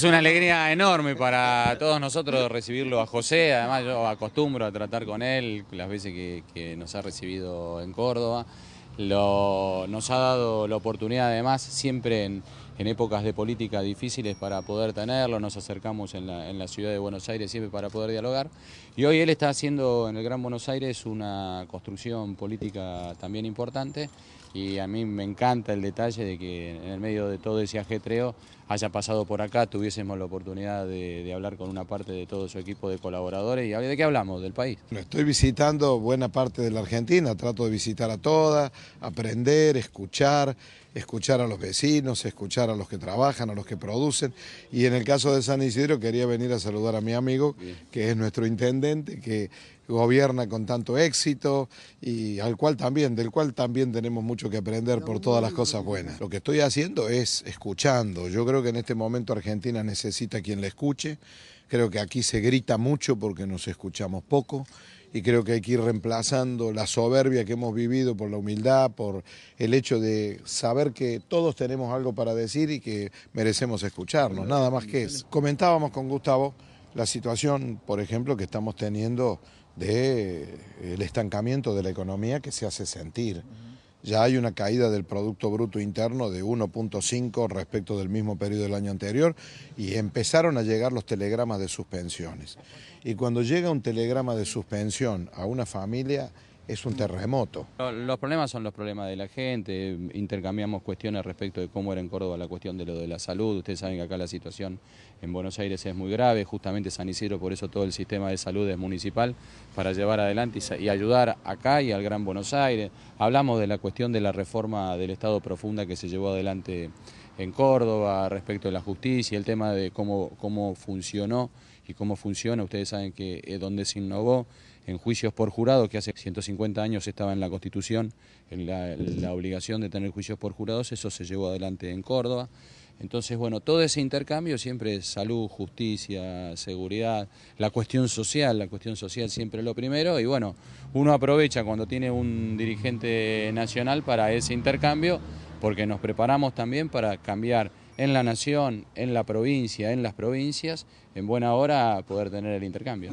Es una alegría enorme para todos nosotros recibirlo a José, además yo acostumbro a tratar con él las veces que, nos ha recibido en Córdoba. Lo, nos ha dado la oportunidad además siempre en, en épocas de política difíciles para poder tenerlo, nos acercamos en la, ciudad de Buenos Aires siempre para poder dialogar. Y hoy él está haciendo en el Gran Buenos Aires una construcción política también importante y a mí me encanta el detalle de que en el medio de todo ese ajetreo haya pasado por acá, tuviésemos la oportunidad de, de hablar con una parte de todo su equipo de colaboradores y de qué hablamos, del país. Estoy visitando buena parte de la Argentina, trato de visitar a todas, aprender, escuchar, escuchar a los vecinos, escuchar a los que trabajan, a los que producen. Y en el caso de San Isidro quería venir a saludar a mi amigo, que es nuestro intendente, que gobierna con tanto éxito y al cual también, del cual también tenemos mucho que aprender por todas las cosas buenas. Lo que estoy haciendo es escuchando. Yo creo que en este momento Argentina necesita quien la escuche. Creo que aquí se grita mucho porque nos escuchamos poco y creo que hay que ir reemplazando la soberbia que hemos vivido por la humildad, por el hecho de saber que todos tenemos algo para decir y que merecemos escucharnos, nada más que eso. Comentábamos con Gustavo la situación, por ejemplo, que estamos teniendo del estancamiento de la economía que se hace sentir ya hay una caída del Producto Bruto Interno de 1.5 respecto del mismo periodo del año anterior y empezaron a llegar los telegramas de suspensiones. Y cuando llega un telegrama de suspensión a una familia, es un terremoto. Los problemas son los problemas de la gente, intercambiamos cuestiones respecto de cómo era en Córdoba la cuestión de lo de la salud, ustedes saben que acá la situación en Buenos Aires es muy grave, justamente San Isidro por eso todo el sistema de salud es municipal para llevar adelante y ayudar acá y al Gran Buenos Aires. Hablamos de la cuestión de la reforma del Estado profunda que se llevó adelante en Córdoba respecto de la justicia, el tema de cómo, cómo funcionó y cómo funciona, ustedes saben que es eh, donde se innovó en juicios por jurado, que hace 150 años estaba en la Constitución en la, la, obligación de tener juicios por jurados, eso se llevó adelante en Córdoba. Entonces, bueno, todo ese intercambio siempre es salud, justicia, seguridad, la cuestión social, la cuestión social siempre es lo primero y bueno, uno aprovecha cuando tiene un dirigente nacional para ese intercambio porque nos preparamos también para cambiar en la nación, en la provincia, en las provincias, en buena hora poder tener el intercambio.